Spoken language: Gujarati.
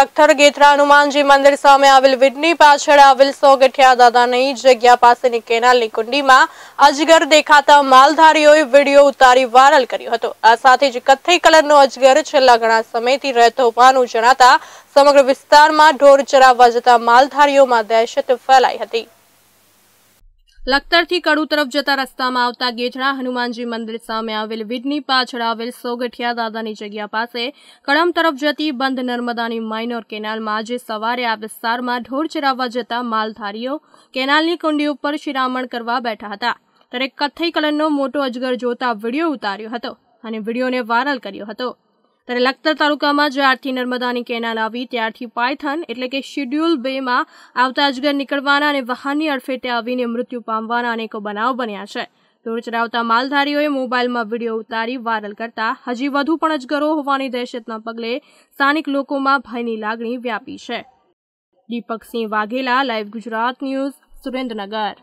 લખતર ગેથરા હનુમાનજી મંદિર સામે આવેલ વિડની પાછળ આવેલ સોગઠિયા દાદાની જગ્યા પાસેની કેનાલની કુંડીમાં અજગર દેખાતા માલધારીઓએ વિડીયો ઉતારી વાયરલ કર્યો હતો આ સાથે જ કથ્થઈ કલરનો અજગર છેલ્લા ઘણા સમયથી રહેતો હોવાનું જણાતા સમગ્ર વિસ્તારમાં ઢોર ચરાવવા જતા માલધારીઓમાં દહેશત ફેલાઈ હતી લખતરથી કડુ તરફ જતા રસ્તામાં આવતા ગેજડા હનુમાનજી મંદિર સામે આવેલ વીડની પાછળ આવેલ સોગઠિયા દાદાની જગ્યા પાસે કડમ તરફ જતી બંધ નર્મદાની માઇનોર કેનાલમાં આજે સવારે આ વિસ્તારમાં ઢોર ચરાવવા જતા માલધારીઓ કેનાલની કુંડી ઉપર શિરામણ કરવા બેઠા હતા ત્યારે કથ્થઈ કલરનો મોટો અજગર જોતા વિડીયો ઉતાર્યો હતો અને વિડીયોને વાયરલ કર્યો હતો ત્યારે લખતર તાલુકામાં જ્યારથી નર્મદાની કેનાલ આવી ત્યારથી પાયથન એટલે કે શિડ્યુલ બેમાં આવતા અજગર નીકળવાના અને વાહનની અડફેટે આવીને મૃત્યુ પામવાના અનેકો બનાવ બન્યા છે ઢોર ચડાવતા માલધારીઓએ મોબાઈલમાં વિડીયો ઉતારી વાયરલ કરતા હજી વધુ પણ અજગરો હોવાની દહેશતના પગલે સ્થાનિક લોકોમાં ભયની લાગણી વ્યાપી છે દીપકસિંહ વાઘેલા લાઈવ ગુજરાત ન્યૂઝ સુરેન્દ્રનગર